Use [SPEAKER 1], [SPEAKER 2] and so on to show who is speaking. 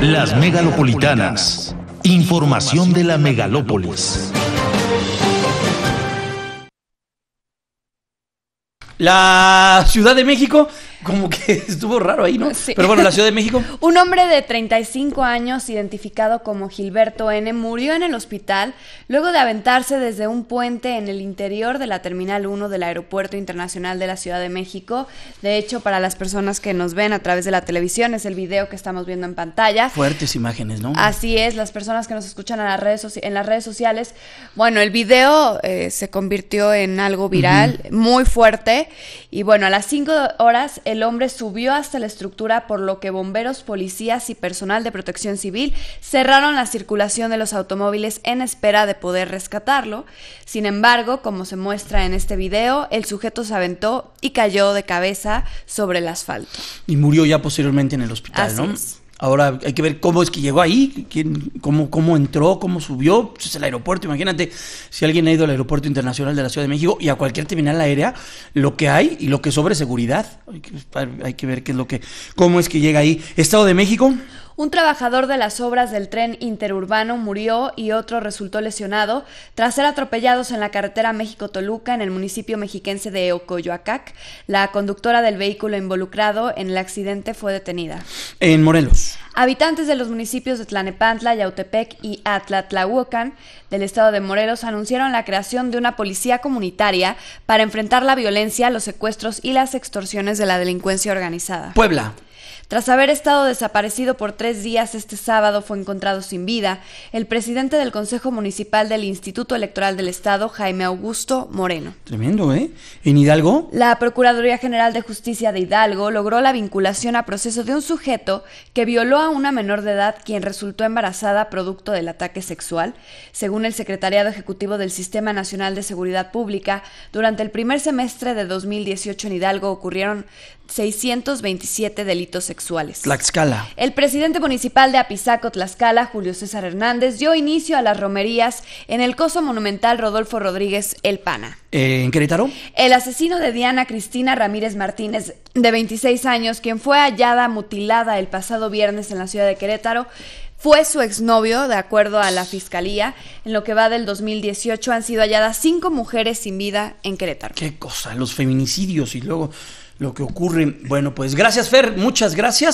[SPEAKER 1] Las megalopolitanas. Información de la megalópolis. La Ciudad de México como que estuvo raro ahí, ¿no? Sí. Pero bueno, la Ciudad de México. Un hombre de 35 años, identificado como Gilberto N., murió en el hospital luego de aventarse desde un puente en el interior de la Terminal 1 del Aeropuerto Internacional de la Ciudad de México. De hecho, para las personas que nos ven a través de la televisión, es el video que estamos viendo en pantalla. Fuertes imágenes, ¿no? Así es, las personas que nos escuchan en las redes, sociales. Bueno, el video eh, se convirtió en algo viral, muy fuerte. Y bueno, a las 5 horas el hombre subió hasta la estructura por lo que bomberos, policías y personal de protección civil cerraron la circulación de los automóviles en espera de poder rescatarlo. Sin embargo, como se muestra en este video, el sujeto se aventó y cayó de cabeza sobre el asfalto. Y murió ya posteriormente en el hospital, ¿no? Ahora hay que ver cómo es que llegó ahí, quién, cómo, cómo entró, cómo subió. es el aeropuerto, imagínate si alguien ha ido al aeropuerto internacional de la Ciudad de México y a cualquier terminal aérea, lo que hay y lo que sobre seguridad. Hay que, hay que ver qué es lo que, cómo es que llega ahí. Estado de México. Un trabajador de las obras del tren interurbano murió y otro resultó lesionado tras ser atropellados en la carretera México-Toluca en el municipio mexiquense de Ocoyoacac. La conductora del vehículo involucrado en el accidente fue detenida. En Morelos. Habitantes de los municipios de Tlanepantla, Yautepec y Atlatlahuacan del estado de Morelos anunciaron la creación de una policía comunitaria para enfrentar la violencia, los secuestros y las extorsiones de la delincuencia organizada. Puebla. Tras haber estado desaparecido por tres días, este sábado fue encontrado sin vida el presidente del Consejo Municipal del Instituto Electoral del Estado, Jaime Augusto Moreno. Tremendo, ¿eh? ¿En Hidalgo? La Procuraduría General de Justicia de Hidalgo logró la vinculación a proceso de un sujeto que violó a una menor de edad quien resultó embarazada producto del ataque sexual, según el Secretariado Ejecutivo del Sistema Nacional de Seguridad Pública, durante el primer semestre de 2018 en Hidalgo ocurrieron 627 delitos sexuales Tlaxcala. El presidente municipal de Apizaco, Tlaxcala, Julio César Hernández, dio inicio a las romerías en el coso monumental Rodolfo Rodríguez El Pana. Eh, ¿En Querétaro? El asesino de Diana Cristina Ramírez Martínez, de 26 años, quien fue hallada mutilada el pasado viernes en la ciudad de Querétaro, fue su exnovio, de acuerdo a la fiscalía. En lo que va del 2018 han sido halladas cinco mujeres sin vida en Querétaro. Qué cosa, los feminicidios y luego lo que ocurre. Bueno, pues gracias Fer, muchas gracias.